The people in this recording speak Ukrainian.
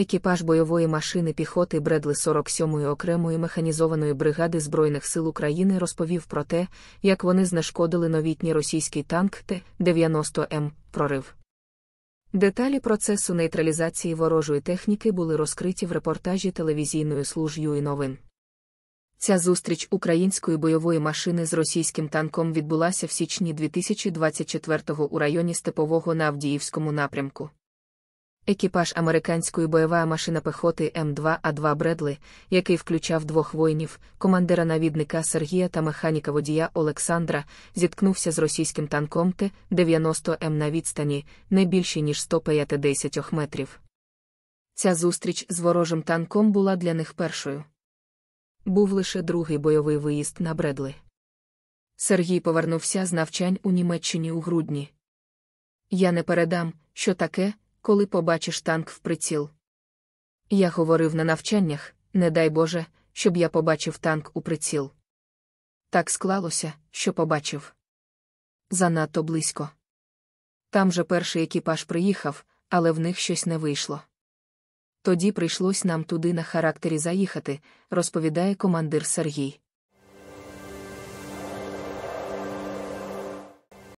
Екіпаж бойової машини піхоти Бредли 47-ї окремої механізованої бригади Збройних сил України розповів про те, як вони знешкодили новітній російський танк Т-90М прорив. Деталі процесу нейтралізації ворожої техніки були розкриті в репортажі телевізійної служби і новин. Ця зустріч української бойової машини з російським танком відбулася в січні 2024-го у районі Степового на Авдіївському напрямку. Екіпаж американської бойової машина пехоти М2А2 Бредли, який включав двох воїнів, командира навідника Сергія та механіка водія Олександра, зіткнувся з російським танком Т-90М на відстані не більше ніж 150 метрів. Ця зустріч з ворожим танком була для них першою. Був лише другий бойовий виїзд на Бредли. Сергій повернувся з навчань у Німеччині у грудні. Я не передам, що таке коли побачиш танк в приціл. Я говорив на навчаннях, не дай Боже, щоб я побачив танк у приціл. Так склалося, що побачив. Занадто близько. Там же перший екіпаж приїхав, але в них щось не вийшло. Тоді прийшлось нам туди на характері заїхати, розповідає командир Сергій.